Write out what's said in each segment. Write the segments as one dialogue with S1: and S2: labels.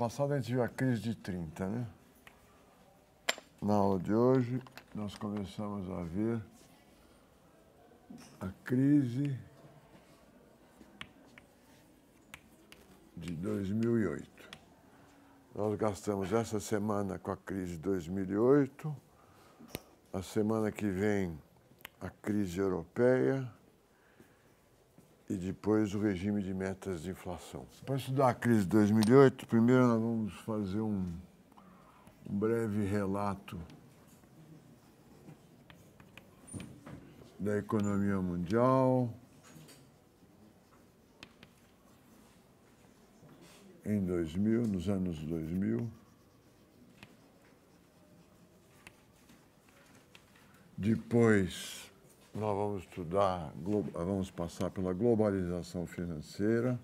S1: passada a gente viu a crise de 30, né? Na aula de hoje, nós começamos a ver a crise de 2008. Nós gastamos essa semana com a crise de 2008, a semana que vem a crise europeia e depois o regime de metas de inflação. Para estudar a crise de 2008, primeiro nós vamos fazer um, um breve relato da economia mundial em 2000, nos anos 2000. Depois nós vamos estudar, vamos passar pela globalização financeira.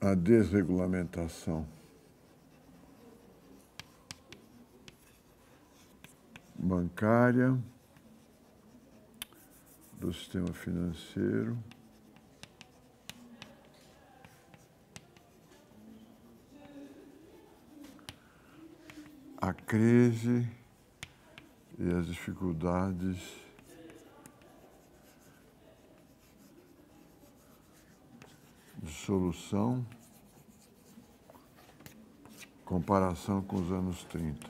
S1: A desregulamentação bancária do sistema financeiro. a crise e as dificuldades de solução, comparação com os anos 30.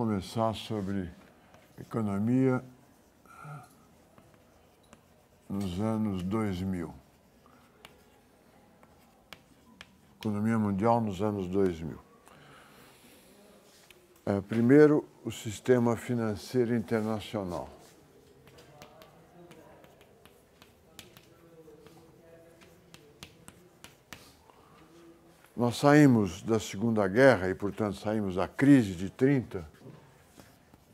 S1: começar sobre economia nos anos 2000. Economia mundial nos anos 2000. É, primeiro, o sistema financeiro internacional. Nós saímos da Segunda Guerra e, portanto, saímos da crise de 30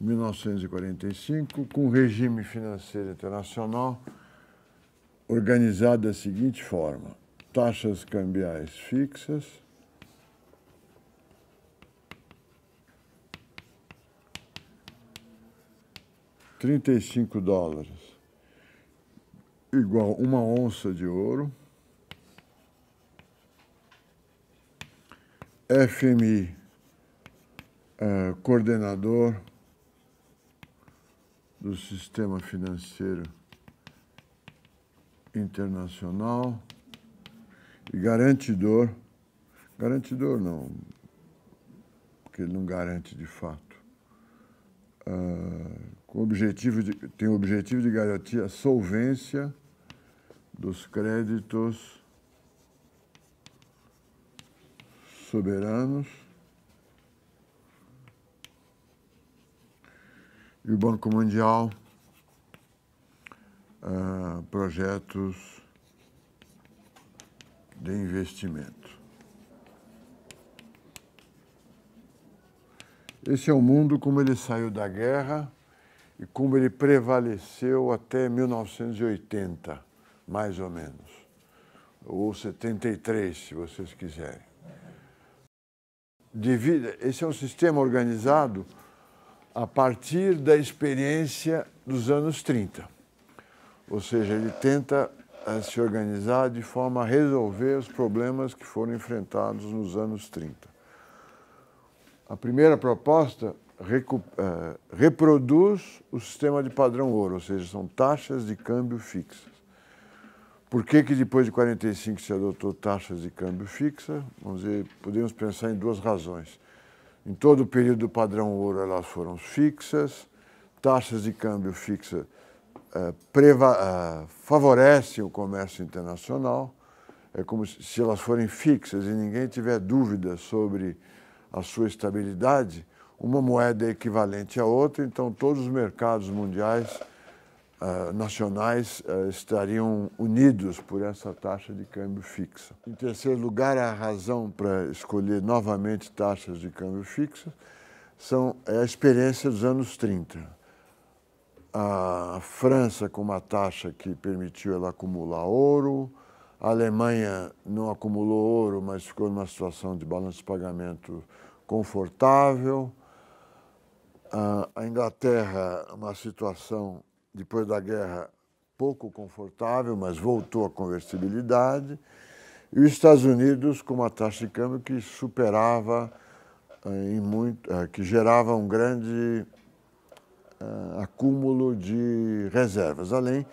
S1: 1945, com o regime financeiro internacional organizado da seguinte forma: taxas cambiais fixas, trinta e cinco dólares igual uma onça de ouro. FMI, eh, coordenador do sistema financeiro internacional e garantidor, garantidor não, porque ele não garante de fato, uh, com objetivo de, tem o objetivo de garantir a solvência dos créditos soberanos e o Banco Mundial uh, projetos de investimento. Esse é o mundo como ele saiu da guerra e como ele prevaleceu até 1980, mais ou menos, ou 73, se vocês quiserem. Esse é um sistema organizado a partir da experiência dos anos 30. Ou seja, ele tenta eh, se organizar de forma a resolver os problemas que foram enfrentados nos anos 30. A primeira proposta eh, reproduz o sistema de padrão ouro, ou seja, são taxas de câmbio fixas. Por que, que depois de 45 se adotou taxas de câmbio fixa? Vamos dizer, podemos pensar em duas razões. Em todo o período do padrão ouro elas foram fixas, taxas de câmbio fixa eh, eh, favorecem o comércio internacional. É como se, elas forem fixas e ninguém tiver dúvida sobre a sua estabilidade, uma moeda é equivalente à outra, então todos os mercados mundiais uh, nacionais uh, estariam unidos por essa taxa de câmbio fixa. Em terceiro lugar, a razão para escolher novamente taxas de câmbio fixa são é a experiência dos anos 30. A França com uma taxa que permitiu ela acumular ouro, a Alemanha não acumulou ouro, mas ficou numa situação de balanço de pagamento confortável. Ah, a Inglaterra, uma situação depois da guerra pouco confortável, mas voltou à convertibilidade, e os Estados Unidos com uma taxa de câmbio que superava eh, em muito, eh, que gerava um grande eh, acúmulo de reservas, além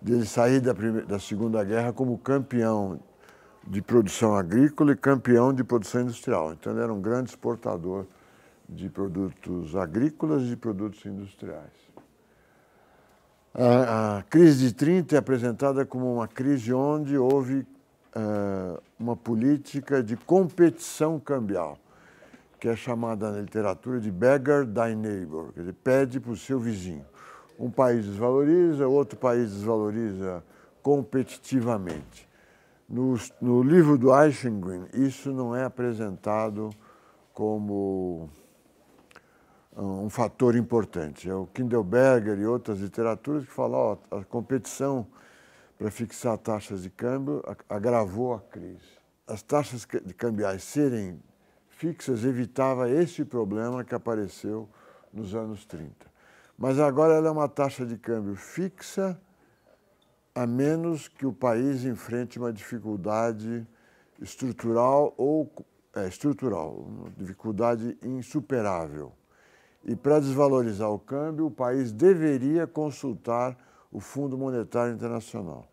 S1: dele sair da, primeira, da Segunda Guerra como campeão de produção agrícola e campeão de produção industrial. Então ele era um grande exportador de produtos agrícolas e de produtos industriais. A, a, crise de 30 é apresentada como uma crise onde houve uh, uma política de competição cambial, que é chamada na literatura de beggar thy neighbor, quer ele pede para o seu vizinho. Um país desvaloriza, outro país desvaloriza competitivamente. No, no livro do Eichengren, isso não é apresentado como um fator importante. É o Kindleberger e outras literaturas que falam que a competição para fixar taxas de câmbio agravou a crise. As taxas de cambiais serem fixas evitava este problema que apareceu nos anos 30. Mas agora ela é uma taxa de câmbio fixa, a menos que o país enfrente uma dificuldade estrutural ou é, estrutural, uma dificuldade insuperável. E para desvalorizar o câmbio, o país deveria consultar o Fundo Monetário Internacional.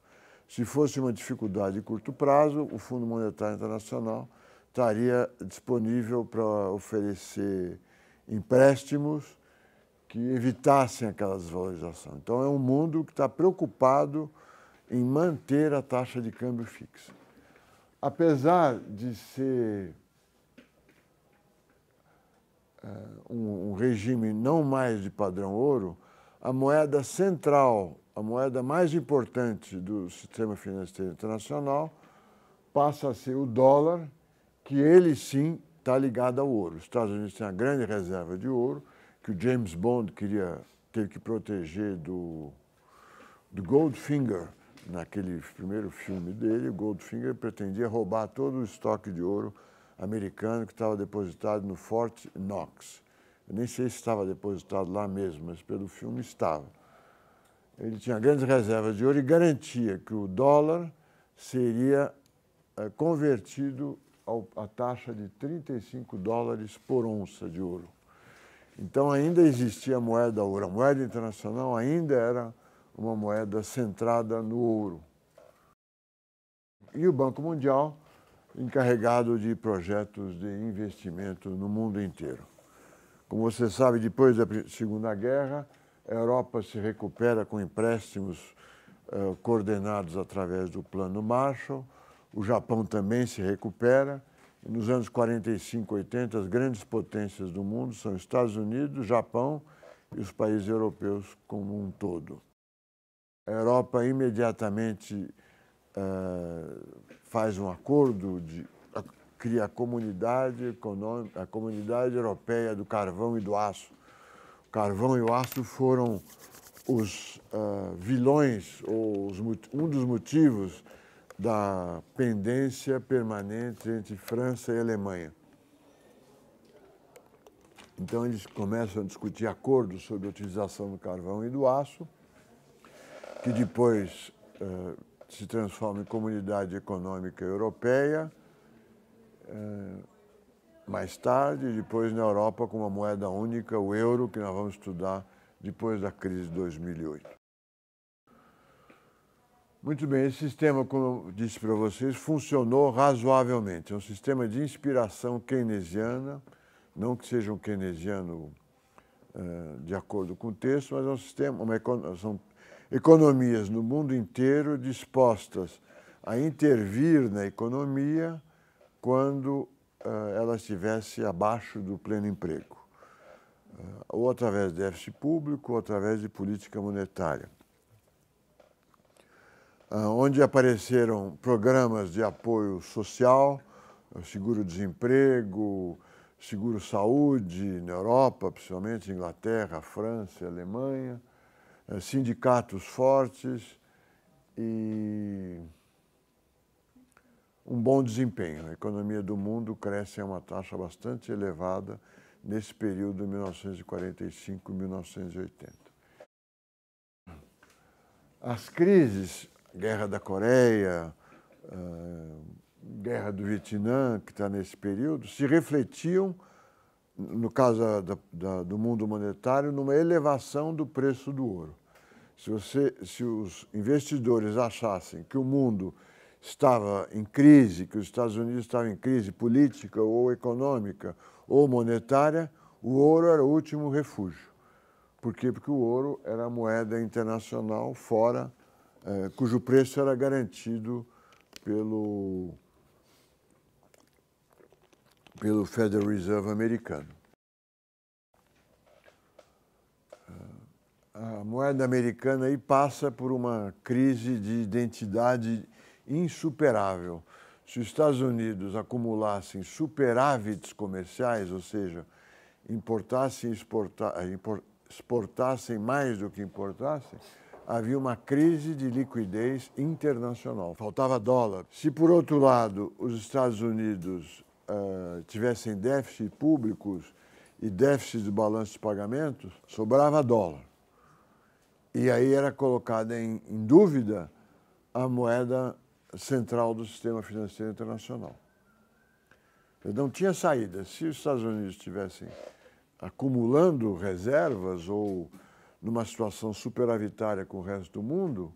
S1: Se fosse uma dificuldade de curto prazo, o Fundo Monetário Internacional estaria disponível para oferecer empréstimos que evitassem aquela desvalorização. Então é um mundo que está preocupado em manter a taxa de câmbio fixa. Apesar de ser eh, um, um regime não mais de padrão ouro, a moeda central, a moeda mais importante do sistema financeiro internacional, passa a ser o dólar, que ele sim está ligado ao ouro. Os Estados Unidos têm uma grande reserva de ouro, que o James Bond queria teve que proteger do, do Goldfinger, naquele primeiro filme dele, o Goldfinger pretendia roubar todo o estoque de ouro americano que estava depositado no Fort Knox. Eu nem sei se estava depositado lá mesmo, mas pelo filme estava. Ele tinha grandes reservas de ouro e garantia que o dólar seria eh, convertido à taxa de 35 dólares por onça de ouro. Então ainda existia a moeda ouro. A moeda internacional ainda era uma moeda centrada no ouro. E o Banco Mundial encarregado de projetos de investimento no mundo inteiro. Como você sabe, depois da Segunda Guerra, a Europa se recupera com empréstimos uh, coordenados através do Plano Marshall, o Japão também se recupera. E nos anos 45 e 80, as grandes potências do mundo são Estados Unidos, Japão e os países europeus como um todo. A Europa imediatamente faz um acordo, de, cria a comunidade, econômica, a comunidade Europeia do Carvão e do Aço. O carvão e o aço foram os uh, vilões, ou os, um dos motivos da pendência permanente entre França e Alemanha. Então eles começam a discutir acordos sobre a utilização do carvão e do aço, que depois uh, se transforma em comunidade econômica europeia, eh, mais tarde, depois na Europa com uma moeda única, o euro, que nós vamos estudar depois da crise de 2008. Muito bem, esse sistema, como eu disse para vocês, funcionou razoavelmente. É um sistema de inspiração keynesiana, não que seja um keynesiano eh, de acordo com o texto, mas é um sistema, uma, são economias no mundo inteiro dispostas a intervir na economia quando uh, ela estivesse abaixo do pleno emprego, uh, ou através de déficit público, ou através de política monetária. Uh, onde apareceram programas de apoio social, eh, seguro-desemprego, seguro-saúde, na Europa, principalmente Inglaterra, França, Alemanha, eh, sindicatos fortes e um bom desempenho. A economia do mundo cresce a uma taxa bastante elevada nesse período 1945-1980. As crises, guerra da Coreia, eh, guerra do Vietnã, que está nesse período, se refletiam, no caso da, da, do mundo monetário, numa elevação do preço do ouro. Se, você, se os investidores achassem que o mundo estava em crise, que os Estados Unidos estavam em crise política ou econômica ou monetária, o ouro era o último refúgio. Por quê? Porque o ouro era a moeda internacional fora, eh, cujo preço era garantido pelo, pelo Federal Reserve americano. a moeda americana aí passa por uma crise de identidade insuperável. Se os Estados Unidos acumulassem superávites comerciais, ou seja, importassem e exportassem mais do que importassem, havia uma crise de liquidez internacional. Faltava dólar. Se, por outro lado, os Estados Unidos uh, tivessem déficit públicos e déficit de balanço de pagamentos, sobrava dólar e aí era colocada em, em dúvida a moeda central do sistema financeiro internacional. Não tinha saída. Se os Estados Unidos estivessem acumulando reservas ou numa situação superavitária com o resto do mundo,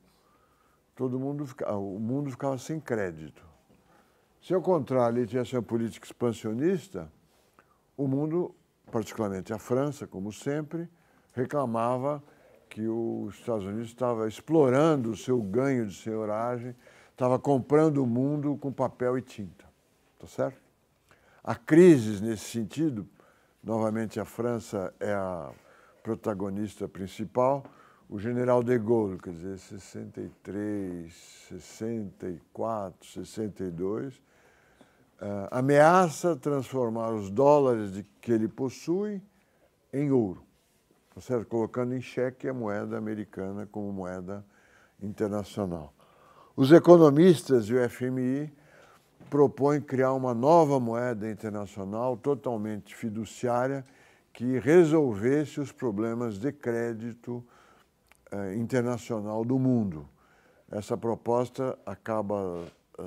S1: todo mundo fica, o mundo ficava sem crédito. Se ao contrário ele tivesse uma política expansionista, o mundo, particularmente a França, como sempre, reclamava que os Estados Unidos estava explorando o seu ganho de senhoragem, estava comprando o mundo com papel e tinta. está certo? Há crises nesse sentido. Novamente, a França é a protagonista principal. O general de Gaulle, quer dizer, 63, 64, 62, ameaça transformar os dólares de, que ele possui em ouro. Tá colocando em xeque a moeda americana como moeda internacional. Os economistas e o FMI propõem criar uma nova moeda internacional totalmente fiduciária que resolvesse os problemas de crédito eh, internacional do mundo. Essa proposta acaba eh,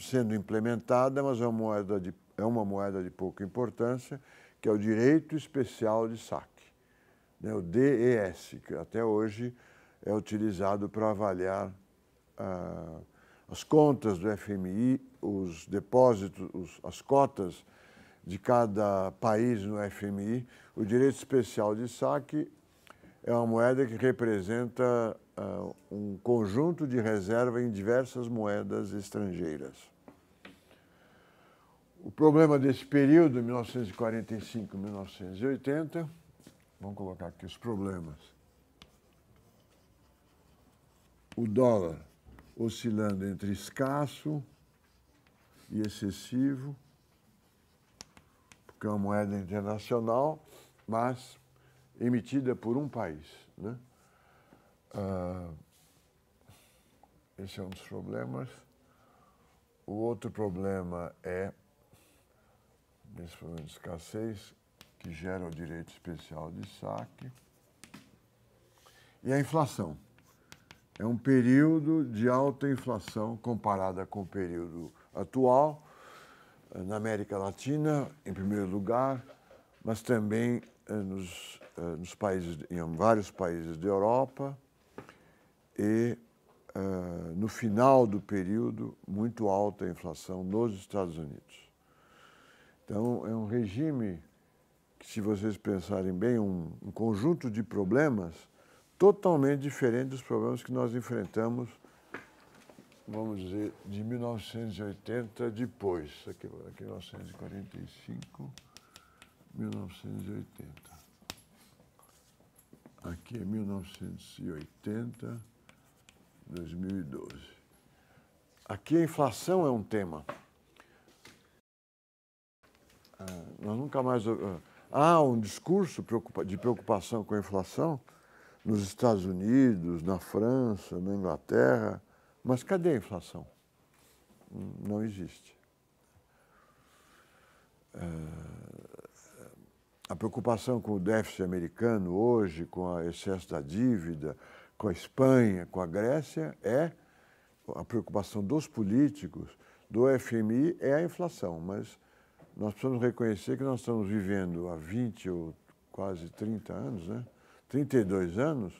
S1: sendo implementada, mas é uma, moeda de, é uma moeda de pouca importância, que é o direito especial de saque né, o DES, que até hoje é utilizado para avaliar ah, as contas do FMI, os depósitos, os, as cotas de cada país no FMI. O direito especial de saque é uma moeda que representa ah, um conjunto de reserva em diversas moedas estrangeiras. O problema desse período, 1945-1980, Vamos colocar aqui os problemas. O dólar oscilando entre escasso e excessivo, porque é uma moeda internacional, mas emitida por um país. Né? Ah, esse é um dos problemas. O outro problema é, nesse problema de escassez, que gera o direito especial de saque. E a inflação. É um período de alta inflação comparada com o período atual, eh, na América Latina, em primeiro lugar, mas também eh, nos, eh, nos países, em vários países da Europa e Uh, no final do período, muito alta inflação nos Estados Unidos. Então, é um regime se vocês pensarem bem, um, um conjunto de problemas totalmente diferente dos problemas que nós enfrentamos, vamos dizer, de 1980 depois. Aqui, aqui 1945, 1980. Aqui é 1980, 2012. Aqui a inflação é um tema. Ah, nós nunca mais. Ah, há um discurso de preocupação com a inflação nos Estados Unidos, na França, na Inglaterra, mas cadê a inflação? Não existe. Eh, a preocupação com o déficit americano hoje, com o excesso da dívida, com a Espanha, com a Grécia, é a preocupação dos políticos, do FMI, é a inflação, mas nós precisamos reconhecer que nós estamos vivendo há 20 ou quase 30 anos, né? 32 anos,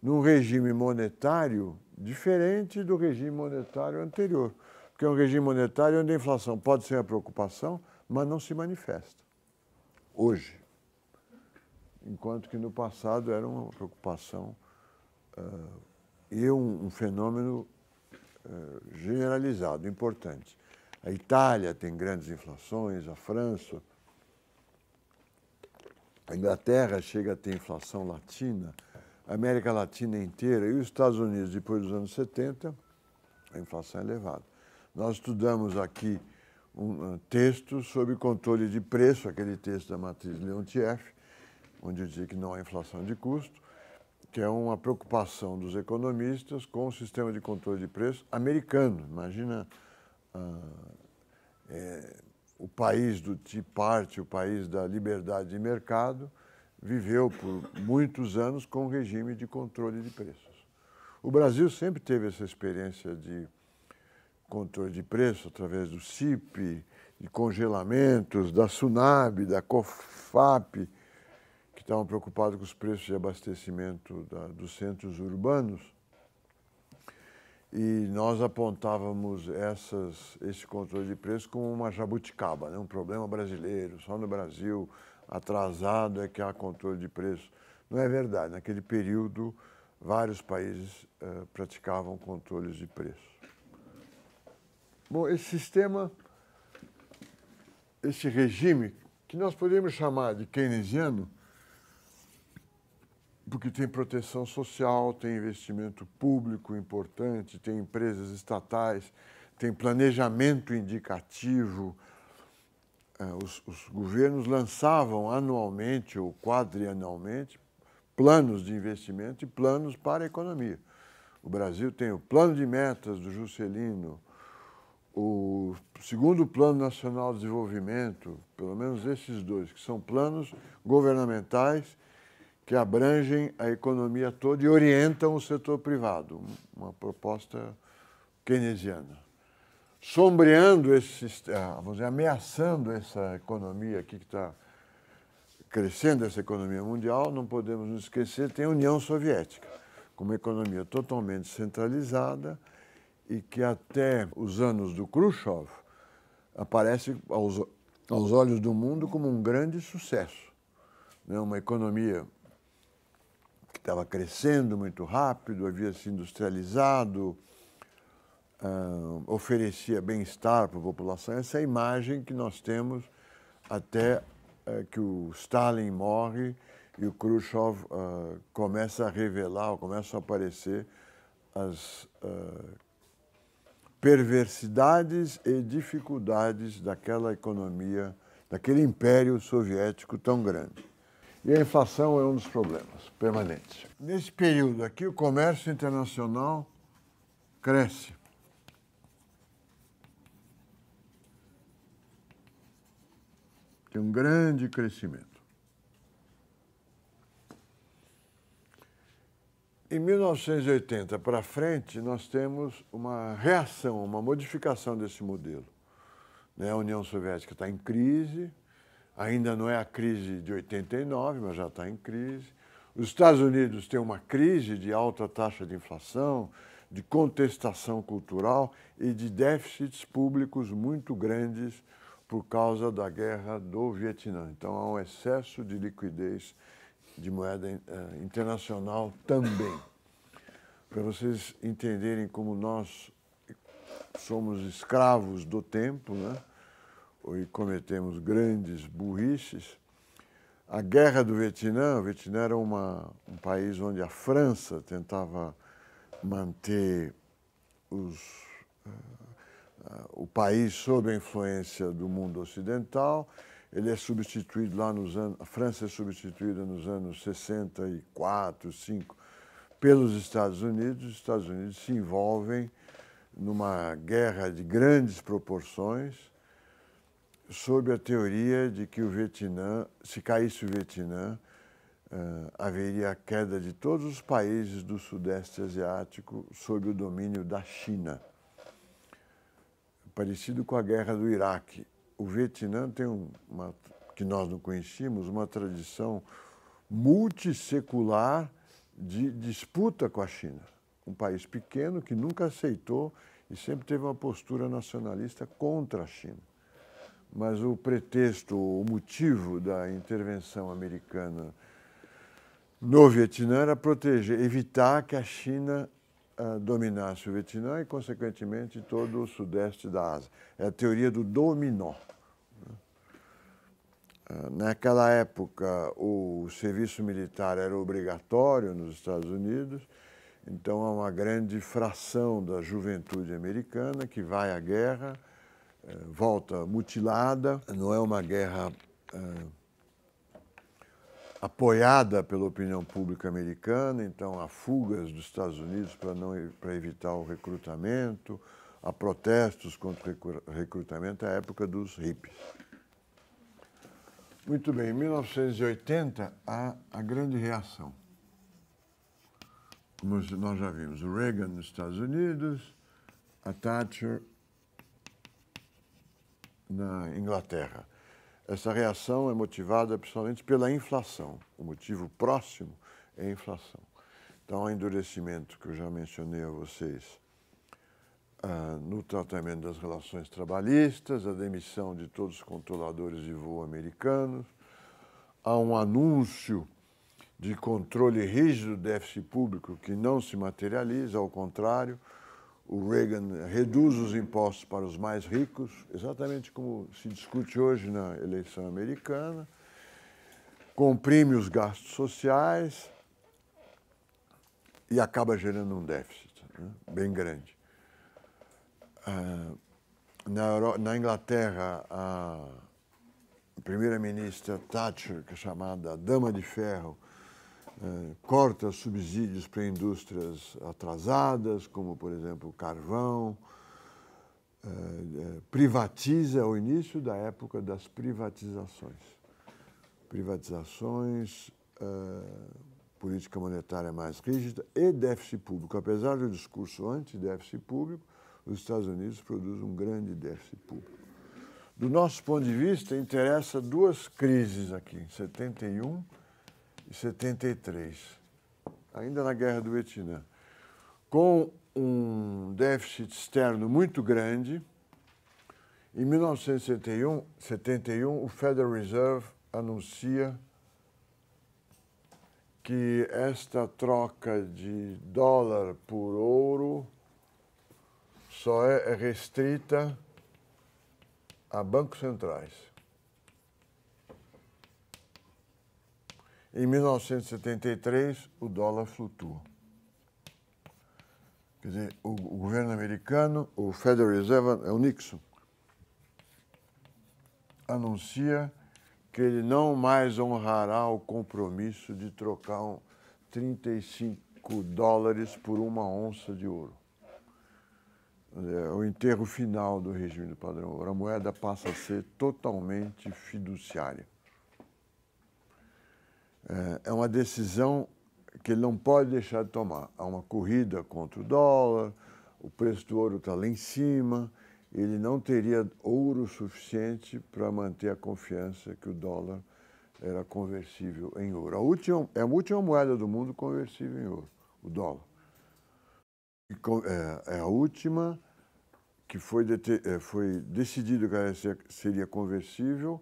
S1: num regime monetário diferente do regime monetário anterior. Porque é um regime monetário onde a inflação pode ser a preocupação, mas não se manifesta hoje. Enquanto que no passado era uma preocupação uh, e um, um fenômeno uh, generalizado, importante. A Itália tem grandes inflações, a França. A Inglaterra chega a ter inflação latina, a América Latina inteira e os Estados Unidos, depois dos anos 70, a inflação é elevada. Nós estudamos aqui um texto sobre controle de preço, aquele texto da matriz Leontief, onde dizia que não há inflação de custo, que é uma preocupação dos economistas com o sistema de controle de preço americano. Imagina ah, é, o país do Tea Party, o país da liberdade de mercado, viveu por muitos anos com um regime de controle de preços. O Brasil sempre teve essa experiência de controle de preço através do CIP, de congelamentos, da SUNAB, da COFAP, que estavam preocupados com os preços de abastecimento da, dos centros urbanos. E nós apontávamos essas, esse controle de preço como uma jabuticaba, né? um problema brasileiro, só no Brasil, atrasado é que há controle de preço. Não é verdade. Naquele período, vários países uh, praticavam controles de preço. Bom, esse sistema, esse regime, que nós podemos chamar de keynesiano, porque tem proteção social, tem investimento público importante, tem empresas estatais, tem planejamento indicativo. É, os, os governos lançavam anualmente ou quadrianualmente planos de investimento e planos para a economia. O Brasil tem o plano de metas do Juscelino, o segundo plano nacional de desenvolvimento, pelo menos esses dois, que são planos governamentais que abrangem a economia toda e orientam o setor privado, uma proposta keynesiana. Sombreando esse ah, vamos dizer, ameaçando essa economia aqui que está crescendo, essa economia mundial, não podemos nos esquecer, tem a União Soviética, com uma economia totalmente centralizada e que até os anos do Khrushchev aparece aos, aos olhos do mundo como um grande sucesso. Né? Uma economia que estava crescendo muito rápido, havia se industrializado, uh, oferecia bem-estar para a população. Essa é a imagem que nós temos até uh, que o Stalin morre e o Khrushchev uh, começa a revelar, começa a aparecer as ah, perversidades e dificuldades daquela economia, daquele império soviético tão grande. E a inflação é um dos problemas permanentes. Nesse período aqui, o comércio internacional cresce. Tem um grande crescimento. Em 1980 para frente, nós temos uma reação, uma modificação desse modelo. Né? A União Soviética está em crise, ainda não é a crise de 89, mas já está em crise. Os Estados Unidos têm uma crise de alta taxa de inflação, de contestação cultural e de déficits públicos muito grandes por causa da guerra do Vietnã. Então há um excesso de liquidez de moeda eh, internacional também. Para vocês entenderem como nós somos escravos do tempo, né? e cometemos grandes burrices. A guerra do Vietnã, o Vietnã era uma, um país onde a França tentava manter os, uh, o país sob a influência do mundo ocidental. Ele é substituído lá nos anos. A França é substituída nos anos 64, 5 pelos Estados Unidos. Os Estados Unidos se envolvem numa guerra de grandes proporções sobre a teoria de que o Vietnã, se caísse o Vietnã, uh, haveria a queda de todos os países do Sudeste Asiático sob o domínio da China. Parecido com a guerra do Iraque. O Vietnã tem uma, que nós não conhecíamos, uma tradição multissecular de disputa com a China. Um país pequeno que nunca aceitou e sempre teve uma postura nacionalista contra a China mas o pretexto, o motivo da intervenção americana no Vietnã era proteger, evitar que a China ah, dominasse o Vietnã e, consequentemente, todo o sudeste da Ásia. É a teoria do dominó. Né? Ah, naquela época, o serviço militar era obrigatório nos Estados Unidos, então há uma grande fração da juventude americana que vai à guerra eh, volta mutilada, não é uma guerra eh, apoiada pela opinião pública americana, então há fugas dos Estados Unidos para não para evitar o recrutamento, há protestos contra o recrutamento, é a época dos hippies. Muito bem, em 1980 há a grande reação. Como nós já vimos, o Reagan nos Estados Unidos, a Thatcher na Inglaterra. Essa reação é motivada principalmente pela inflação. O motivo próximo é a inflação. Então, o endurecimento que eu já mencionei a vocês ah, no tratamento das relações trabalhistas, a demissão de todos os controladores de voo americanos, há um anúncio de controle rígido do déficit público que não se materializa, ao contrário, o Reagan reduz os impostos para os mais ricos, exatamente como se discute hoje na eleição americana, comprime os gastos sociais e acaba gerando um déficit né, bem grande. Ah, na, na Inglaterra, a primeira-ministra Thatcher, que é chamada Dama de Ferro, eh, corta subsídios para indústrias atrasadas, como, por exemplo, carvão, eh, eh, privatiza o início da época das privatizações. Privatizações, política monetária mais rígida e déficit público. Apesar do discurso anti-déficit público, os Estados Unidos produzem um grande déficit público. Do nosso ponto de vista, interessa duas crises aqui, 71 e 73, ainda na Guerra do Vietnã, com um déficit externo muito grande. Em 1971, o Federal Reserve anuncia que esta troca de dólar por ouro só é restrita a bancos centrais. Em 1973, o dólar flutua. Quer dizer, o, o governo americano, o Federal Reserve, é o Nixon, anuncia que ele não mais honrará o compromisso de trocar um 35 dólares por uma onça de ouro. É o enterro final do regime do padrão ouro. A moeda passa a ser totalmente fiduciária. É, é uma decisão que ele não pode deixar de tomar. Há uma corrida contra o dólar, o preço do ouro está lá em cima, ele não teria ouro suficiente para manter a confiança que o dólar era conversível em ouro. A última, é a última moeda do mundo conversível em ouro, o dólar. É, é a última que foi, é, foi decidido que seria conversível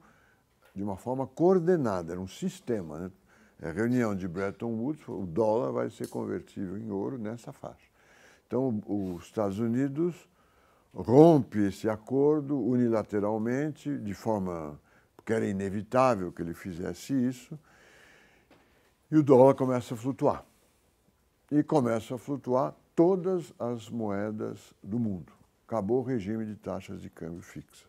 S1: de uma forma coordenada, era um sistema. Né? a é reunião de Bretton Woods, o dólar vai ser convertível em ouro nessa faixa. Então, os Estados Unidos rompe esse acordo unilateralmente, de forma que era inevitável que ele fizesse isso, e o dólar começa a flutuar. E começa a flutuar todas as moedas do mundo. Acabou o regime de taxas de câmbio fixa.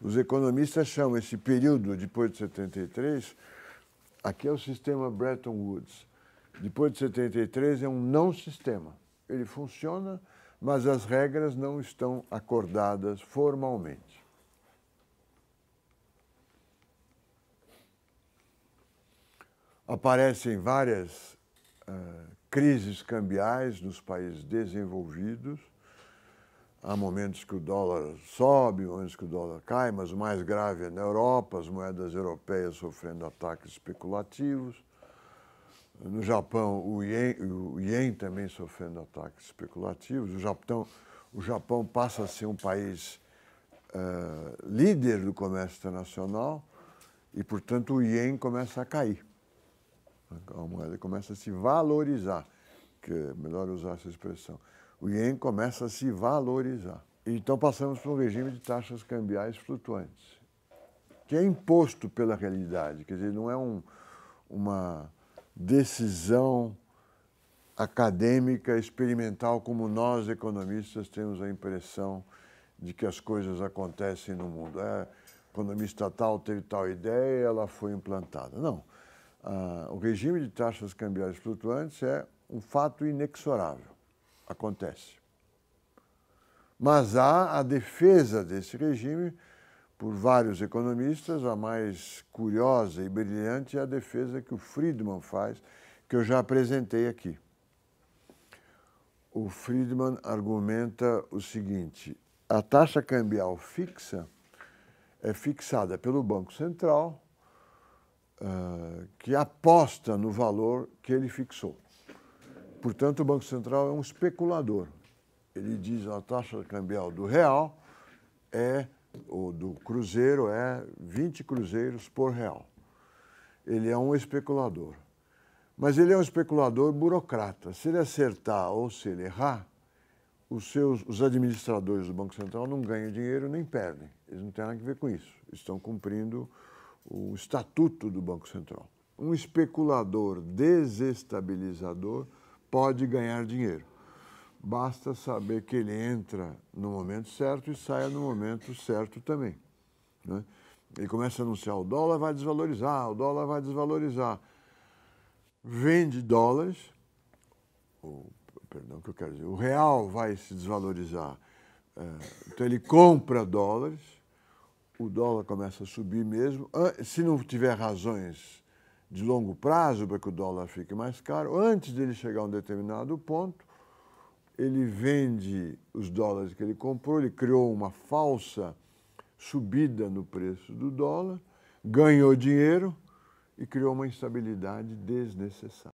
S1: Os economistas chamam esse período, depois de 73, Aqui é o sistema Bretton Woods. Depois de 73 é um não sistema. Ele funciona, mas as regras não estão acordadas formalmente. Aparecem várias uh, crises cambiais nos países desenvolvidos Há momentos que o dólar sobe, momentos que o dólar cai, mas o mais grave é na Europa, as moedas europeias sofrendo ataques especulativos. No Japão, o ien, o também sofrendo ataques especulativos. O Japão, o Japão passa a ser um país uh, líder do comércio internacional e, portanto, o ien começa a cair. A moeda começa a se valorizar, que é melhor usar essa expressão o yen começa a se valorizar. Então passamos para um regime de taxas cambiais flutuantes, que é imposto pela realidade, quer dizer, não é um, uma decisão acadêmica, experimental, como nós economistas temos a impressão de que as coisas acontecem no mundo. É, economista tal teve tal ideia, ela foi implantada. Não. Ah, o regime de taxas cambiais flutuantes é um fato inexorável acontece. Mas há a defesa desse regime por vários economistas, a mais curiosa e brilhante é a defesa que o Friedman faz, que eu já apresentei aqui. O Friedman argumenta o seguinte: a taxa cambial fixa é fixada pelo Banco Central, que aposta no valor que ele fixou. Portanto, o Banco Central é um especulador. Ele diz a taxa cambial do real é, ou do cruzeiro é 20 cruzeiros por real. Ele é um especulador. Mas ele é um especulador burocrata. Se ele acertar ou se ele errar, os, seus, os administradores do Banco Central não ganham dinheiro nem perdem. Eles não têm nada a ver com isso. Estão cumprindo o estatuto do Banco Central. Um especulador desestabilizador pode ganhar dinheiro. Basta saber que ele entra no momento certo e saia no momento certo também. Né? Ele começa a anunciar: o dólar vai desvalorizar, o dólar vai desvalorizar. Vende dólares, ou, perdão, que eu quero dizer, o real vai se desvalorizar. É, então ele compra dólares, o dólar começa a subir mesmo. Se não tiver razões de longo prazo para que o dólar fique mais caro, antes dele chegar a um determinado ponto, ele vende os dólares que ele comprou, ele criou uma falsa subida no preço do dólar, ganhou dinheiro e criou uma instabilidade desnecessária.